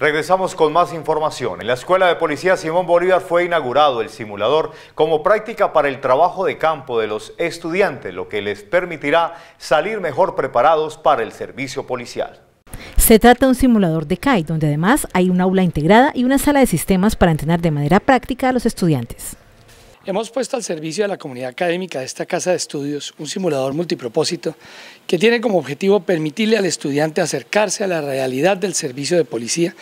Regresamos con más información. En la Escuela de Policía Simón Bolívar fue inaugurado el simulador como práctica para el trabajo de campo de los estudiantes, lo que les permitirá salir mejor preparados para el servicio policial. Se trata de un simulador de CAI, donde además hay un aula integrada y una sala de sistemas para entrenar de manera práctica a los estudiantes. Hemos puesto al servicio de la comunidad académica de esta casa de estudios un simulador multipropósito que tiene como objetivo permitirle al estudiante acercarse a la realidad del servicio de policía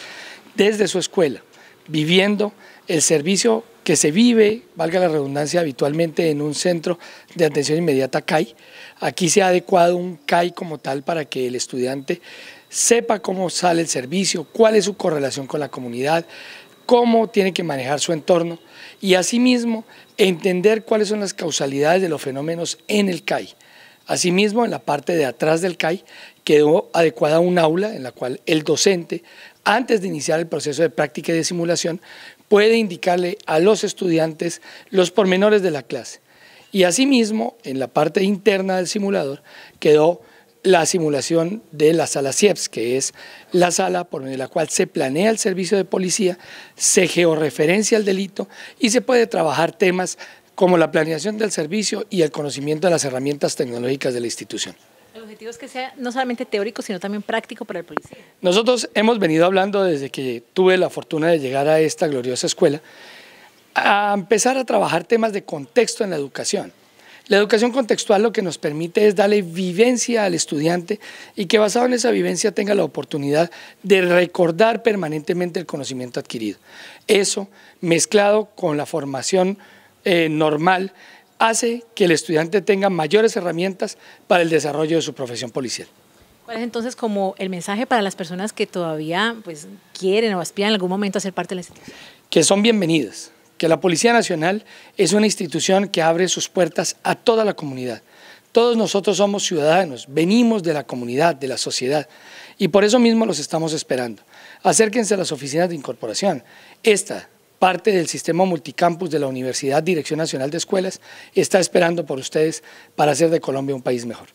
desde su escuela, viviendo el servicio que se vive, valga la redundancia, habitualmente en un centro de atención inmediata CAI. Aquí se ha adecuado un CAI como tal para que el estudiante sepa cómo sale el servicio, cuál es su correlación con la comunidad, cómo tiene que manejar su entorno y asimismo entender cuáles son las causalidades de los fenómenos en el CAI. Asimismo, en la parte de atrás del CAI quedó adecuada un aula en la cual el docente, antes de iniciar el proceso de práctica y de simulación, puede indicarle a los estudiantes los pormenores de la clase. Y asimismo, en la parte interna del simulador quedó la simulación de la sala CIEPS, que es la sala por medio de la cual se planea el servicio de policía, se georreferencia el delito y se puede trabajar temas como la planeación del servicio y el conocimiento de las herramientas tecnológicas de la institución. El objetivo es que sea no solamente teórico, sino también práctico para el policía. Nosotros hemos venido hablando desde que tuve la fortuna de llegar a esta gloriosa escuela, a empezar a trabajar temas de contexto en la educación. La educación contextual lo que nos permite es darle vivencia al estudiante y que basado en esa vivencia tenga la oportunidad de recordar permanentemente el conocimiento adquirido. Eso, mezclado con la formación eh, normal, hace que el estudiante tenga mayores herramientas para el desarrollo de su profesión policial. ¿Cuál es entonces como el mensaje para las personas que todavía pues, quieren o aspiran en algún momento a ser parte de la institución? Que son bienvenidas, que la Policía Nacional es una institución que abre sus puertas a toda la comunidad. Todos nosotros somos ciudadanos, venimos de la comunidad, de la sociedad, y por eso mismo los estamos esperando. Acérquense a las oficinas de incorporación. Esta, parte del sistema multicampus de la Universidad Dirección Nacional de Escuelas, está esperando por ustedes para hacer de Colombia un país mejor.